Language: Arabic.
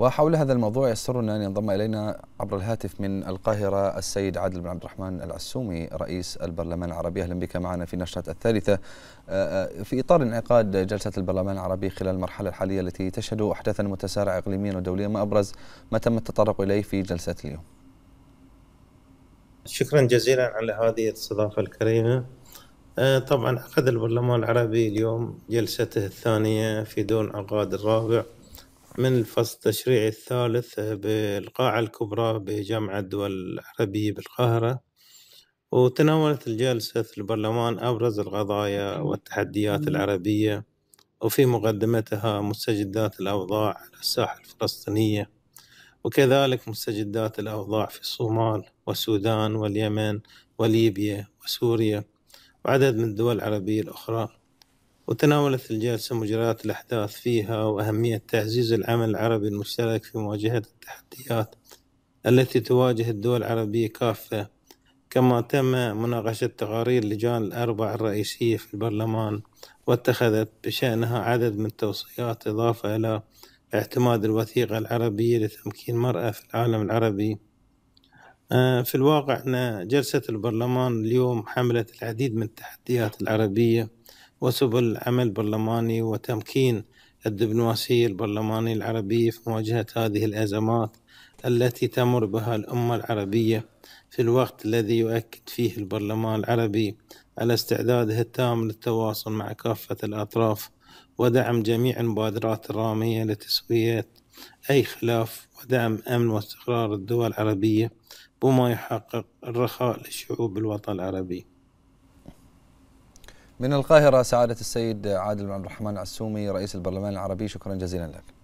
وحول هذا الموضوع يسرنا أن ينضم إلينا عبر الهاتف من القاهرة السيد عادل بن عبد الرحمن العسومي رئيس البرلمان العربي أهلا بك معنا في نشرة الثالثة آه، آه، في إطار انعقاد جلسة البرلمان العربي خلال المرحلة الحالية التي تشهد أحداثا متسارعة إقليميا ودوليا ما أبرز ما تم التطرق إليه في جلسة اليوم شكرا جزيلا على هذه الاستضافة الكريمة آه، طبعا عقد البرلمان العربي اليوم جلسته الثانية في دون عقاد الرابع من الفصل التشريعي الثالث بالقاعة الكبرى بجامعة الدول العربية بالقاهرة وتناولت الجلسة في البرلمان أبرز القضايا والتحديات العربية وفي مقدمتها مستجدات الأوضاع على الساحة الفلسطينية وكذلك مستجدات الأوضاع في الصومال والسودان واليمن وليبيا وسوريا وعدد من الدول العربية الأخرى وتناولت الجلسة مجريات الأحداث فيها وأهمية تعزيز العمل العربي المشترك في مواجهة التحديات التي تواجه الدول العربية كافة كما تم مناقشة تقارير اللجان الأربع الرئيسية في البرلمان واتخذت بشأنها عدد من التوصيات إضافة إلى اعتماد الوثيقة العربية لتمكين المرأة في العالم العربي آه، في الواقع أن جلسة البرلمان اليوم حملت العديد من التحديات العربية وسبل عمل برلماني وتمكين الدبلوماسية البرلمانية العربية في مواجهة هذه الأزمات التي تمر بها الأمة العربية في الوقت الذي يؤكد فيه البرلمان العربي على استعداده التام للتواصل مع كافة الأطراف ودعم جميع المبادرات الرامية لتسوية أي خلاف ودعم أمن واستقرار الدول العربية بما يحقق الرخاء لشعوب الوطن العربي من القاهرة سعادة السيد عادل بن عبد الرحمن العسومي رئيس البرلمان العربي شكرا جزيلا لك